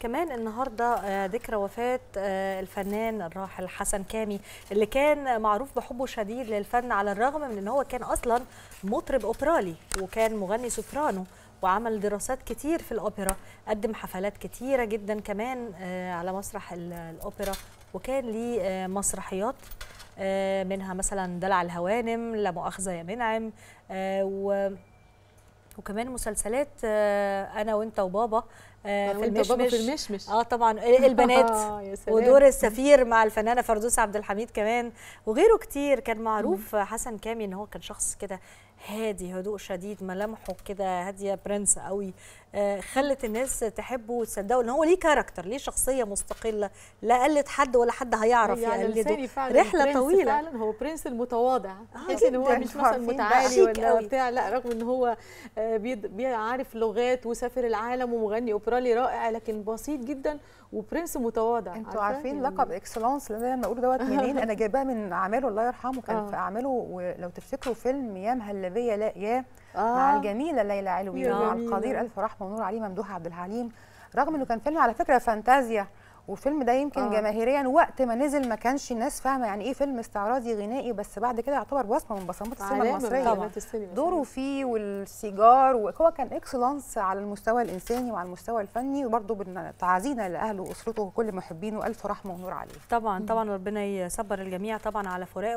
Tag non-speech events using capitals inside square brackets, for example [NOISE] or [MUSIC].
كمان النهارده آه، ذكرى وفاه آه، الفنان الراحل حسن كامي اللي كان معروف بحبه شديد للفن على الرغم من ان هو كان اصلا مطرب اوبرالي وكان مغني سوبرانو وعمل دراسات كتير في الاوبرا قدم حفلات كتيره جدا كمان آه، على مسرح الاوبرا وكان ليه مسرحيات منها مثلا دلع الهوانم لا مؤاخذه يا منعم و وكمان مسلسلات آه، انا وانت وبابا آه، في المشمش في المشمش اه طبعا [LAUGHS] البنات آه ودور السفير مع الفنانه فردوس عبد الحميد كمان وغيره كتير كان معروف حسن كامي ان هو كان شخص كده هادي هدوء شديد ملامحه كده هاديه برنس قوي آه، خلت الناس تحبه وتصدقه ان هو ليه كاركتر ليه شخصيه مستقله لا قلد حد ولا حد هيعرف يعني يقلده رحله طويله فعلا هو برنس المتواضع آه، تحس ان هو مش مثلا متعالي ولا قوي. بتاع لا رغم ان هو آه، بيعرف لغات وسافر العالم ومغني اوبرالي رائع لكن بسيط جدا وبرنس متواضع انتوا عارفين يعني لقب اكسلانس اللي انا بقوله دوت منين [LAUGHS] انا جايباه من اعماله الله يرحمه كان في اعماله ولو تفتكروا فيلم يا مهلبيه الجلابيه لا يا آه. مع الجميله ليلى علوي مع القدير الف رحمه ونور عليه ممدوح عبد الحليم رغم انه كان فيلم على فكره فانتازيا والفيلم ده يمكن آه. جماهيريا وقت ما نزل ما كانش الناس فاهمه يعني ايه فيلم استعراضي غنائي بس بعد كده يعتبر بصمه من بصمات السينما المصريه دوره فيه والسيجار هو كان اكسلانس على المستوى الانساني وعلى المستوى الفني وبرده تعزينا لاهله واسرته وكل محبينه الف رحمه ونور عليه طبعا طبعا ربنا يصبر الجميع طبعا على فراقه